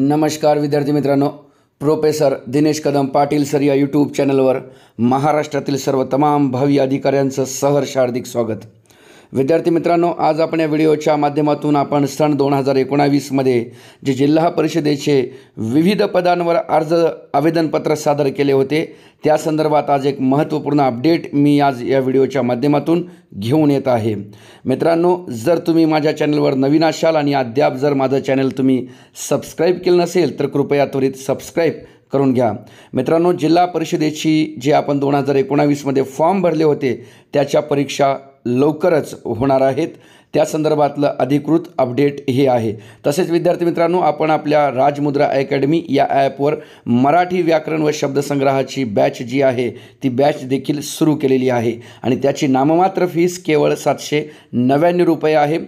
नमस्कार विद्यार्थी मित्रांनो प्रोफेसर दिनेश कदम पाटील सर या यूट्यूब चॅनलवर महाराष्ट्रातील सर्व तमाम भावी अधिकाऱ्यांचं सहर्ष हार्दिक स्वागत विद्यार्थी मित्रांनो आज आपण या व्हिडिओच्या माध्यमातून आपण सन दोन हजार एकोणावीसमध्ये जे जिल्हा परिषदेचे विविध पदांवर अर्ज आवेदनपत्र सादर केले होते त्या संदर्भात आज एक महत्त्वपूर्ण अपडेट मी आज या व्हिडिओच्या माध्यमातून घेऊन येत आहे मित्रांनो जर तुम्ही माझ्या चॅनलवर नवीन असाल आणि अद्याप जर माझं चॅनल तुम्ही सबस्क्राईब केलं नसेल तर कृपया त्वरित सबस्क्राईब करून घ्या मित्रांनो जिल्हा परिषदेची जे आपण दोन हजार एकोणावीसमध्ये फॉर्म भरले होते त्याच्या परीक्षा लवकरच होणार आहेत त्या संदर्भातलं अधिकृत अपडेट हे आहे तसेच विद्यार्थी मित्रांनो आपण आपल्या राजमुद्रा अकॅडमी या ॲपवर मराठी व्याकरण व शब्दसंग्रहाची बॅच जी आहे ती बॅच देखील सुरू केलेली आहे आणि त्याची नाममात्र फीस केवळ सातशे नव्याण्णव रुपये आहे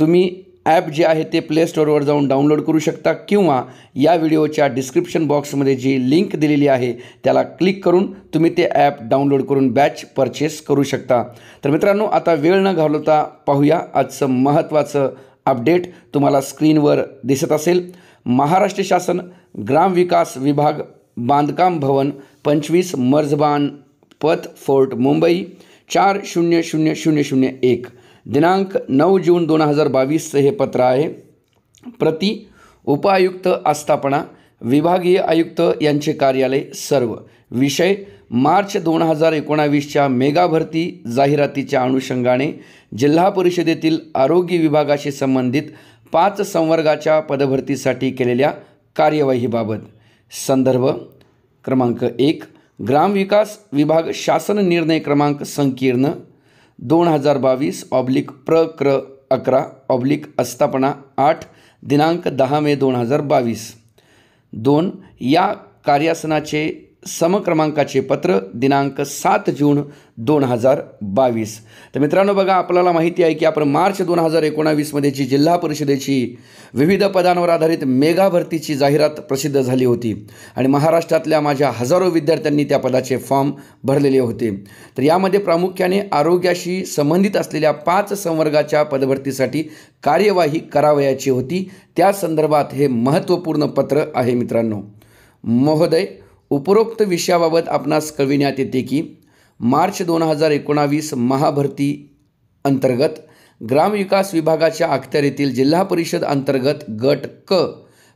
तुम्ही ॲप जे आहे ते प्ले स्टोअरवर जाऊन डाउनलोड करू शकता किंवा या व्हिडिओच्या डिस्क्रिप्शन बॉक्समध्ये जी लिंक दिलेली आहे त्याला क्लिक करून तुम्ही ते ॲप डाउनलोड करून बॅच परचेस करू शकता तर मित्रांनो आता वेळ न घालवता पाहूया आजचं महत्त्वाचं अपडेट तुम्हाला स्क्रीनवर दिसत असेल महाराष्ट्र शासन ग्राम विकास विभाग बांधकाम भवन पंचवीस मर्झबान पथ फोर्ट मुंबई चार शून्य शून्य शून्य शून्य एक दिनांक नऊ जून दोन हजार बावीसचं हे पत्र आहे प्रति उपायुक्त आस्थापना विभागीय आयुक्त यांचे कार्यालय सर्व विषय मार्च दोन हजार एकोणावीसच्या मेगा भरती जाहिरातीच्या अनुषंगाने जिल्हा परिषदेतील आरोग्य विभागाशी संबंधित पाच संवर्गाच्या पदभरतीसाठी केलेल्या कार्यवाहीबाबत संदर्भ क्रमांक एक ग्रामविकास विभाग शासन निर्णय क्रमांक संकीर्ण दोन हजार बावीस ऑब्लिक प्र क्र अकरा ऑब्लिक आस्थापना आठ दिनांक दहा मे दोन हजार बावीस दोन या कार्यासनाचे समक्रमांकाचे पत्र दिनांक सात जून दोन हजार बावीस तर मित्रांनो बघा आपल्याला माहिती आहे की आपण मार्च दोन हजार एकोणावीसमध्ये जी जिल्हा परिषदेची विविध पदांवर आधारित मेगा भरतीची जाहिरात प्रसिद्ध झाली होती आणि महाराष्ट्रातल्या माझ्या हजारो विद्यार्थ्यांनी त्या पदाचे फॉर्म भरलेले होते तर यामध्ये प्रामुख्याने आरोग्याशी संबंधित असलेल्या पाच संवर्गाच्या पदभरतीसाठी कार्यवाही करावयाची होती त्या संदर्भात हे महत्त्वपूर्ण पत्र आहे मित्रांनो महोदय उपरोक्त विषयाबाबत आपणास कळविण्यात येते की मार्च दोन हजार एकोणावीस महाभरती अंतर्गत ग्रामविकास विभागाच्या अखत्यारीतील जिल्हा परिषद अंतर्गत गट क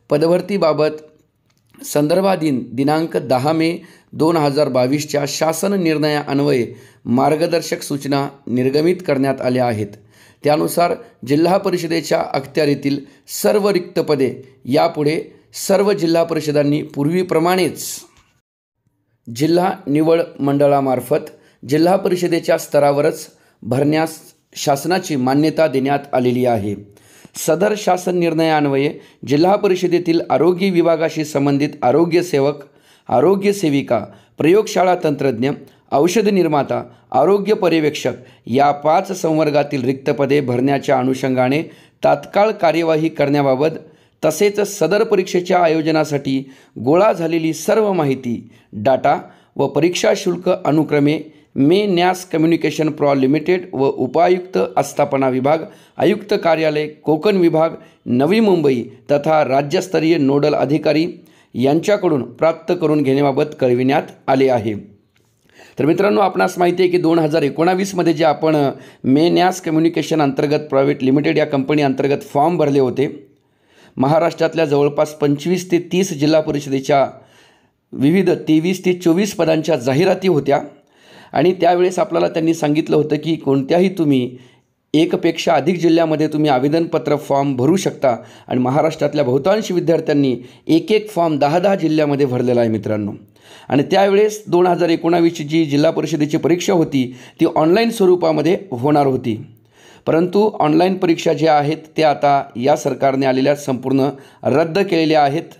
पदभरतीबाबत संदर्भाधीन दिनांक दहा मे दोन हजार बावीसच्या शासन निर्णयाअन्वये मार्गदर्शक सूचना निर्गमित करण्यात आल्या आहेत त्यानुसार जिल्हा परिषदेच्या अखत्यारीतील सर्व रिक्त पदे यापुढे सर्व जिल्हा परिषदांनी पूर्वीप्रमाणेच जिल्हा निवड मंडळामार्फत जिल्हा परिषदेच्या स्तरावरच भरण्यास शासनाची मान्यता देण्यात आलेली आहे सदर शासन निर्णयान्वये जिल्हा परिषदेतील आरोग्य विभागाशी संबंधित आरोग्यसेवक आरोग्यसेविका प्रयोगशाळा तंत्रज्ञ औषध निर्माता आरोग्य पर्यवेक्षक या पाच संवर्गातील रिक्त पदे भरण्याच्या अनुषंगाने तात्काळ कार्यवाही करण्याबाबत तसेच सदर परीक्षेच्या आयोजनासाठी गोळा झालेली सर्व माहिती डाटा व परीक्षा शुल्क अनुक्रमे मे न्यास कम्युनिकेशन प्रॉ लिमिटेड व उपायुक्त आस्थापना विभाग आयुक्त कार्यालय कोकण विभाग नवी मुंबई तथा राज्यस्तरीय नोडल अधिकारी यांच्याकडून प्राप्त करून घेण्याबाबत कळविण्यात आले आहे तर मित्रांनो आपणास माहिती आहे की दोन हजार एकोणावीसमध्ये जे आपण मे न्यास कम्युनिकेशन अंतर्गत प्रायव्हेट लिमिटेड या कंपनी अंतर्गत फॉर्म भरले होते महाराष्ट्रातल्या जवळपास पंचवीस ते तीस जिल्हा परिषदेच्या विविध तेवीस ते चोवीस पदांच्या जाहिराती होत्या आणि त्यावेळेस आपल्याला त्यांनी सांगितलं होतं की कोणत्याही तुम्ही एकपेक्षा अधिक जिल्ह्यामध्ये तुम्ही आवेदनपत्र फॉर्म भरू शकता आणि महाराष्ट्रातल्या बहुतांश विद्यार्थ्यांनी एक एक फॉर्म दहा दहा जिल्ह्यामध्ये भरलेला आहे मित्रांनो आणि त्यावेळेस दोन हजार एकोणावीसची जी जिल्हा परिषदेची परीक्षा होती ती ऑनलाईन स्वरूपामध्ये होणार होती परंतु ऑनलाईन परीक्षा ज्या आहेत त्या आता या सरकारने आलेल्या संपूर्ण रद्द केलेल्या आहेत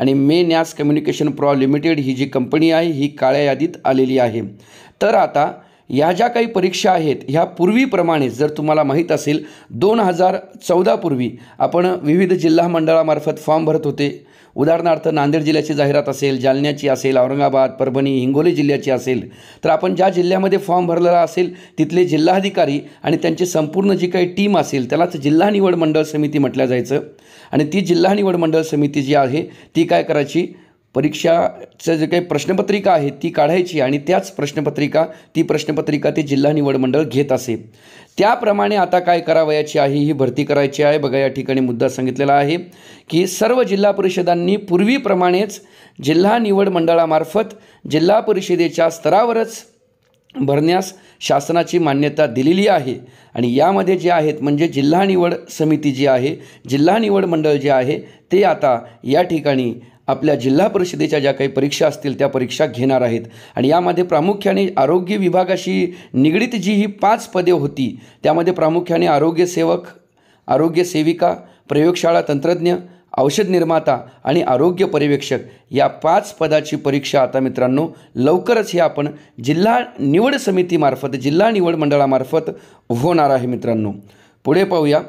आणि मे न्यास कम्युनिकेशन प्रॉ लिमिटेड ही जी कंपनी आहे ही काळ्या यादीत आलेली आहे तर आता ह्या ज्या काही परीक्षा आहेत ह्या पूर्वीप्रमाणे जर तुम्हाला माहीत असेल दोन हजार चौदापूर्वी आपण विविध जिल्हा मंडळामार्फत फॉर्म भरत होते उदाहरणार्थ नांदेड जिल्ह्याची जाहिरात असेल जालन्याची असेल औरंगाबाद परभणी हिंगोली जिल्ह्याची असेल तर आपण ज्या जिल्ह्यामध्ये फॉर्म भरलेला असेल तिथले जिल्हाधिकारी आणि त्यांची संपूर्ण जी काही टीम असेल त्यालाच जिल्हा निवड मंडळ समिती म्हटलं जायचं आणि ती जिल्हा निवड मंडळ समिती जी आहे ती काय करायची परीक्षाचं जे काही प्रश्नपत्रिका आहे ती काढायची आणि त्याच प्रश्नपत्रिका ती प्रश्नपत्रिका ते जिल्हा निवड मंडळ घेत असे त्याप्रमाणे आता काय करावयाची आहे ही भरती करायची आहे बघा या ठिकाणी मुद्दा सांगितलेला आहे की सर्व जिल्हा परिषदांनी पूर्वीप्रमाणेच जिल्हा निवड मंडळामार्फत जिल्हा परिषदेच्या स्तरावरच भरण्यास शासनाची मान्यता दिलेली आहे आणि यामध्ये जे आहेत म्हणजे जिल्हा निवड समिती जी आहे जिल्हा निवड मंडळ जे आहे ते आता या ठिकाणी आपल्या जिल्हा परिषदेच्या ज्या काही परीक्षा असतील त्या परीक्षा घेणार आहेत आणि यामध्ये प्रामुख्याने आरोग्य विभागाशी निगडीत जी ही पाच पदे होती त्यामध्ये प्रामुख्याने आरोग्यसेवक आरोग्यसेविका प्रयोगशाळा तंत्रज्ञ औषध निर्माता आणि आरोग्य पर्यवेक्षक या पाच पदाची परीक्षा आता मित्रांनो लवकरच हे आपण जिल्हा निवड समितीमार्फत जिल्हा निवड मंडळामार्फत होणार आहे मित्रांनो पुढे पाहूया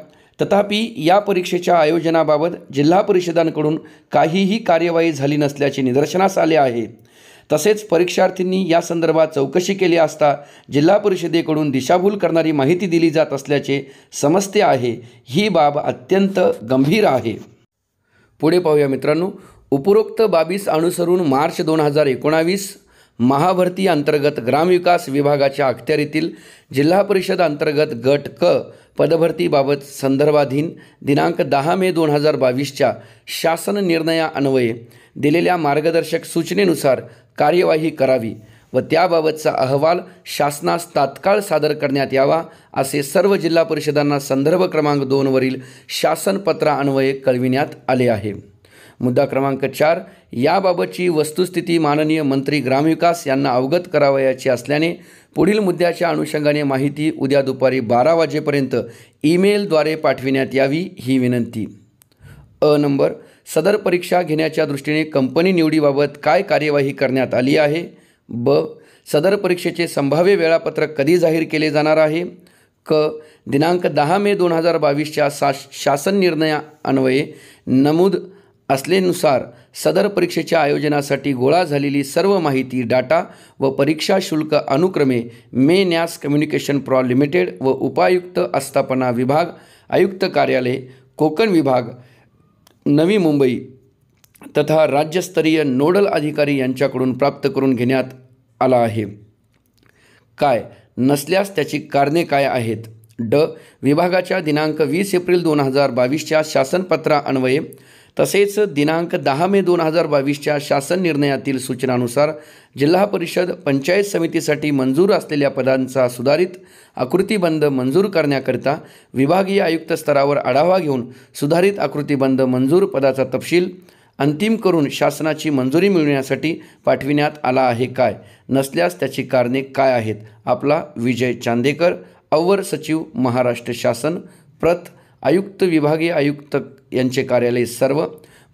तथापि या परीक्षेच्या आयोजनाबाबत जिल्हा परिषदांकडून काहीही कार्यवाही झाली नसल्याचे निदर्शनास आले आहे तसेच परीक्षार्थींनी या संदर्भात चौकशी केली असता जिल्हा परिषदेकडून दिशाभूल करणारी माहिती दिली जात असल्याचे समजते आहे ही बाब अत्यंत गंभीर आहे पुढे पाहूया मित्रांनो उपरोक्त बाबीस अनुसरून मार्च दोन हजार एकोणावीस महाभरती अंतर्गत ग्रामविकास विभागाच्या अखत्यारीतील जिल्हा परिषद अंतर्गत गट क पदभरतीबाबत संदर्भाधीन दिनांक दहा मे दोन हजार बावीसच्या शासन निर्णयान्वये दिलेल्या मार्गदर्शक सूचनेनुसार कार्यवाही करावी व त्याबाबतचा अहवाल शासनास तात्काळ सादर करण्यात यावा असे सर्व जिल्हा परिषदांना संदर्भ क्रमांक दोनवरील शासनपत्रान्वये कळविण्यात आले आहे मुद्दा क्रमांक चार याबाबतची वस्तुस्थिती माननीय मंत्री ग्रामविकास यांना अवगत करावयाची असल्याने पुढील मुद्द्याच्या अनुषंगाने माहिती उद्या दुपारी बारा वाजेपर्यंत ईमेलद्वारे पाठविण्यात यावी ही विनंती अ नंबर सदर परीक्षा घेण्याच्या दृष्टीने कंपनी निवडीबाबत काय कार्यवाही करण्यात आली आहे ब सदर परीक्षेचे संभाव्य वेळापत्रक कधी जाहीर केले जाणार आहे क दिनांक दहा मे दोन हजार बावीसच्या सा शासन निर्णया अन्वये नमूद असलेनुसार सदर परीक्षेच्या आयोजनासाठी गोळा झालेली सर्व माहिती डाटा व परीक्षा शुल्क अनुक्रमे मे न्यास कम्युनिकेशन प्रॉ लिमिटेड व उपायुक्त आस्थापना विभाग आयुक्त कार्यालय कोकण विभाग नवी मुंबई तथा राज्यस्तरीय नोडल अधिकारी यांच्याकडून प्राप्त करून घेण्यात आला आहे काय नसल्यास त्याची कारणे काय आहेत ड विभागाच्या दिनांक वीस एप्रिल दोन हजार बावीसच्या शासनपत्रा अन्वये तसेच दिनांक दहा मे दोन हजार बावीसच्या शासन निर्णयातील सूचनानुसार जिल्हा परिषद पंचायत समितीसाठी मंजूर असलेल्या पदांचा सुधारित आकृतीबंध मंजूर करण्याकरिता विभागीय आयुक्त स्तरावर आढावा घेऊन सुधारित आकृतीबंध मंजूर पदाचा तपशील अंतिम करून शासनाची मंजुरी मिळवण्यासाठी पाठविण्यात आला आहे काय नसल्यास त्याची कारणे काय आहेत आपला विजय चांदेकर अवर सचिव महाराष्ट्र शासन प्रत आयुक्त विभागीय आयुक्त यांचे कार्यालय सर्व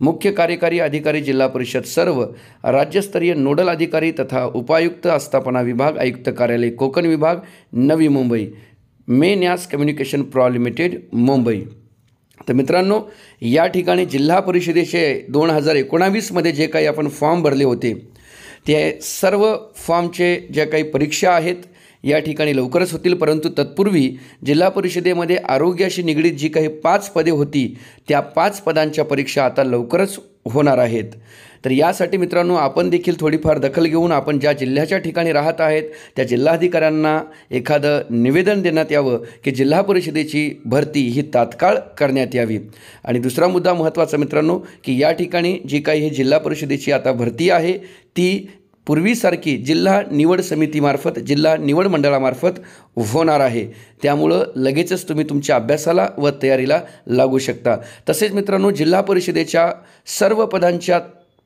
मुख्य कार्यकारी अधिकारी जिल्हा परिषद सर्व राज्यस्तरीय नोडल अधिकारी तथा उपायुक्त आस्थापना विभाग आयुक्त कार्यालय कोकण विभाग नवी मुंबई मे न्यास कम्युनिकेशन प्रॉ लिमिटेड मुंबई तर मित्रांनो या ठिकाणी जिल्हा परिषदेचे दोन हजार एकोणावीसमध्ये जे काही आपण फॉर्म भरले होते ते सर्व फॉर्मचे ज्या काही परीक्षा आहेत या ठिकाणी लवकरच होतील परंतु तत्पूर्वी जिल्हा परिषदेमध्ये आरोग्याशी निगडीत जी काही पाच पदे होती त्या पाच पदांच्या परीक्षा आता लवकरच होणार आहेत तर यासाठी मित्रांनो आपण देखील थोडीफार दखल घेऊन आपण ज्या जिल्ह्याच्या ठिकाणी राहत आहेत त्या जिल्हाधिकाऱ्यांना एखादं निवेदन देण्यात यावं की जिल्हा परिषदेची भरती ही तात्काळ करण्यात यावी आणि दुसरा मुद्दा महत्त्वाचा मित्रांनो की या ठिकाणी जी काही हे जिल्हा परिषदेची आता भरती आहे ती पूर्वीसारखी जिल्हा निवड समितीमार्फत जिल्हा निवड मंडळामार्फत होणार आहे त्यामुळं लगेचच तुम्ही तुमच्या अभ्यासाला व तयारीला लागू शकता तसेच मित्रांनो जिल्हा परिषदेच्या सर्व पदांच्या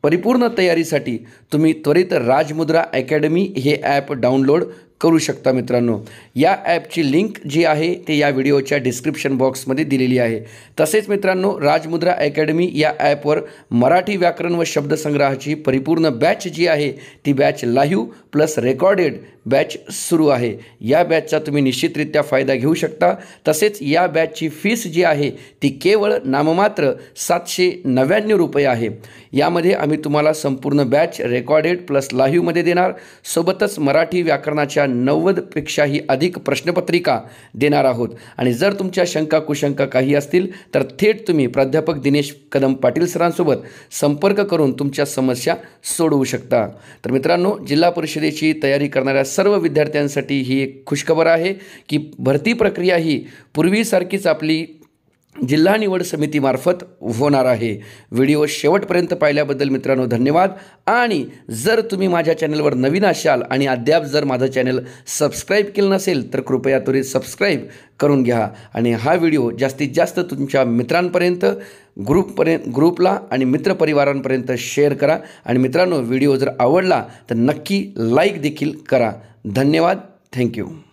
परिपूर्ण तयारीसाठी तुम्ही त्वरित राजमुद्रा अकॅडमी हे ॲप डाउनलोड करू शकता मित्रांनो या ॲपची लिंक जी आहे ते या व्हिडिओच्या डिस्क्रिप्शन बॉक्समध्ये दिलेली आहे तसेच मित्रांनो राजमुद्रा अकॅडमी या ॲपवर मराठी व्याकरण व शब्दसंग्रहाची परिपूर्ण बॅच जी आहे ती batch live plus recorded batch सुरू आहे या बॅचचा तुम्ही निश्चितरित्या फायदा घेऊ शकता तसेच या बॅचची फीस जी आहे ती केवळ नाममात्र सातशे नव्याण्णव रुपये आहे यामध्ये आम्ही तुम्हाला संपूर्ण बॅच रेकॉर्डेड प्लस लाईव्हमध्ये देणार सोबतच मराठी व्याकरणाच्या नव्वदपेक्षाही अधिक प्रश्नपत्रिका देणार आहोत आणि जर तुमच्या शंका कुशंका काही असतील तर थेट तुम्ही प्राध्यापक दिनेश कदम पाटील सरांसोबत संपर्क करून तुमच्या समस्या सोडवू शकता तर मित्रांनो जिल्हा परिषदेची तयारी करणाऱ्या सर्व विद्यार्थ्यांसाठी ही एक खुशखबर आहे की भरती प्रक्रिया ही पूर्वीसारखीच आपली जिल्हा निवड समितीमार्फत होणार आहे व्हिडिओ शेवटपर्यंत पाहिल्याबद्दल मित्रांनो धन्यवाद आणि जर तुम्ही माझ्या चॅनलवर नवीन असाल आणि अद्याप जर माझं चॅनल सबस्क्राईब केलं नसेल तर कृपया त्वरित सबस्क्राईब करून घ्या आणि हा व्हिडिओ जास्तीत जास्त तुमच्या मित्रांपर्यंत ग्रुपपर्यंत ग्रुपला आणि मित्रपरिवारांपर्यंत शेअर करा आणि मित्रांनो व्हिडिओ जर आवडला तर नक्की लाईक देखील करा धन्यवाद थँक्यू